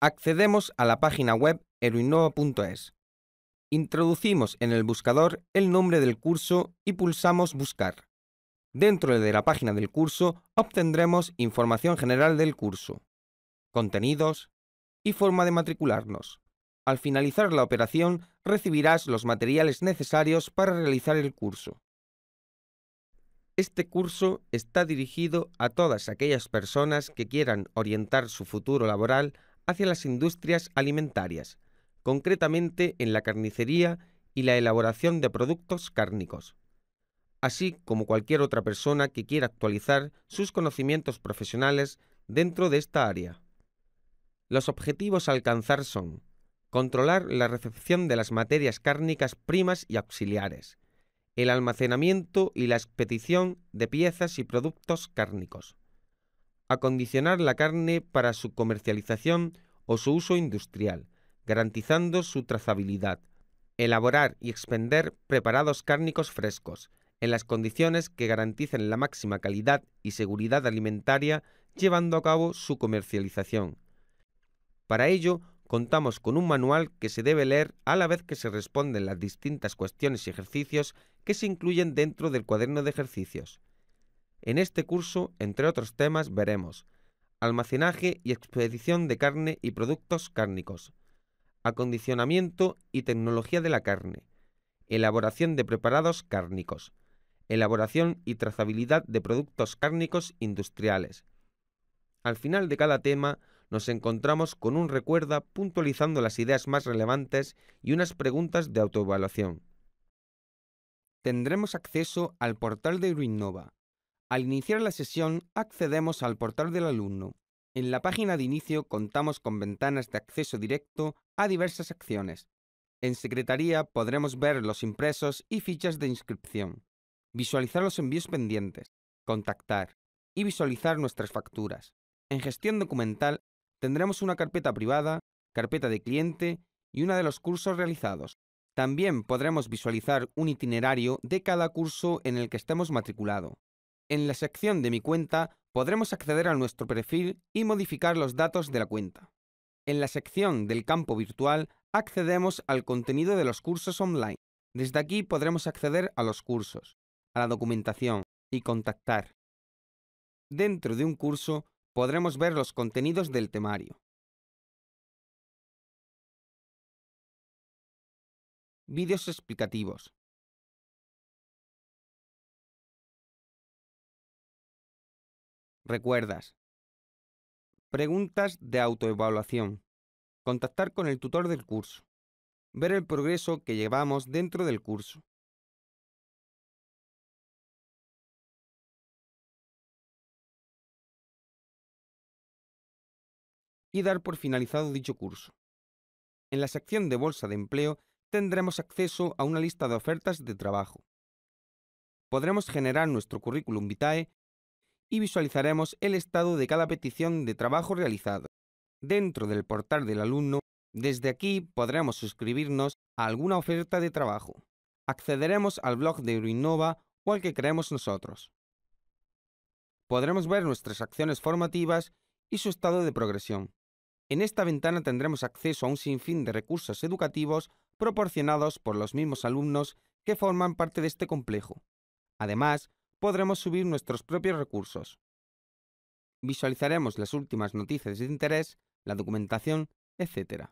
Accedemos a la página web eruinova.es. Introducimos en el buscador el nombre del curso y pulsamos Buscar. Dentro de la página del curso obtendremos información general del curso, contenidos y forma de matricularnos. Al finalizar la operación recibirás los materiales necesarios para realizar el curso. Este curso está dirigido a todas aquellas personas que quieran orientar su futuro laboral hacia las industrias alimentarias, concretamente en la carnicería y la elaboración de productos cárnicos, así como cualquier otra persona que quiera actualizar sus conocimientos profesionales dentro de esta área. Los objetivos a alcanzar son controlar la recepción de las materias cárnicas primas y auxiliares, el almacenamiento y la expedición de piezas y productos cárnicos, acondicionar la carne para su comercialización o su uso industrial, garantizando su trazabilidad, elaborar y expender preparados cárnicos frescos, en las condiciones que garanticen la máxima calidad y seguridad alimentaria llevando a cabo su comercialización. Para ello, contamos con un manual que se debe leer a la vez que se responden las distintas cuestiones y ejercicios que se incluyen dentro del cuaderno de ejercicios. En este curso, entre otros temas, veremos almacenaje y expedición de carne y productos cárnicos, acondicionamiento y tecnología de la carne, elaboración de preparados cárnicos, elaboración y trazabilidad de productos cárnicos industriales. Al final de cada tema nos encontramos con un recuerda puntualizando las ideas más relevantes y unas preguntas de autoevaluación. Tendremos acceso al portal de Ruinnova. Al iniciar la sesión, accedemos al portal del alumno. En la página de inicio contamos con ventanas de acceso directo a diversas acciones. En Secretaría podremos ver los impresos y fichas de inscripción, visualizar los envíos pendientes, contactar y visualizar nuestras facturas. En Gestión documental tendremos una carpeta privada, carpeta de cliente y una de los cursos realizados. También podremos visualizar un itinerario de cada curso en el que estemos matriculado. En la sección de Mi cuenta podremos acceder a nuestro perfil y modificar los datos de la cuenta. En la sección del campo virtual accedemos al contenido de los cursos online. Desde aquí podremos acceder a los cursos, a la documentación y contactar. Dentro de un curso podremos ver los contenidos del temario. Vídeos explicativos, Recuerdas. Preguntas de autoevaluación. Contactar con el tutor del curso. Ver el progreso que llevamos dentro del curso. y dar por finalizado dicho curso. En la sección de Bolsa de Empleo tendremos acceso a una lista de ofertas de trabajo. Podremos generar nuestro currículum vitae y visualizaremos el estado de cada petición de trabajo realizado. Dentro del portal del alumno, desde aquí podremos suscribirnos a alguna oferta de trabajo. Accederemos al blog de Euroinnova o al que creemos nosotros. Podremos ver nuestras acciones formativas y su estado de progresión. En esta ventana tendremos acceso a un sinfín de recursos educativos proporcionados por los mismos alumnos que forman parte de este complejo. Además, podremos subir nuestros propios recursos. Visualizaremos las últimas noticias de interés, la documentación, etc.